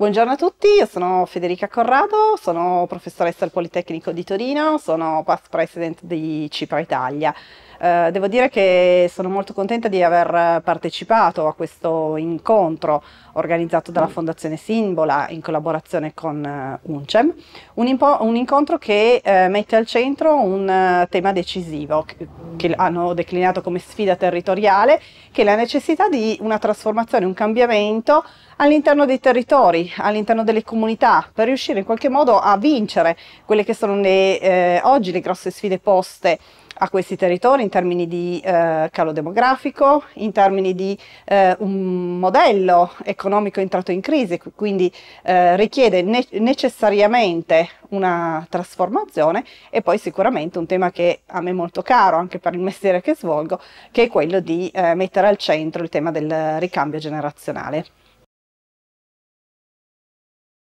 Buongiorno a tutti, io sono Federica Corrado, sono professoressa al Politecnico di Torino, sono past president di Cipra Italia. Eh, devo dire che sono molto contenta di aver partecipato a questo incontro organizzato dalla Fondazione Simbola in collaborazione con eh, UNCEM, un, un incontro che eh, mette al centro un uh, tema decisivo che, che hanno declinato come sfida territoriale, che è la necessità di una trasformazione, un cambiamento all'interno dei territori, all'interno delle comunità, per riuscire in qualche modo a vincere quelle che sono le, eh, oggi le grosse sfide poste a questi territori in termini di eh, calo demografico, in termini di eh, un modello economico entrato in crisi, quindi eh, richiede ne necessariamente una trasformazione e poi sicuramente un tema che a me è molto caro anche per il mestiere che svolgo, che è quello di eh, mettere al centro il tema del ricambio generazionale.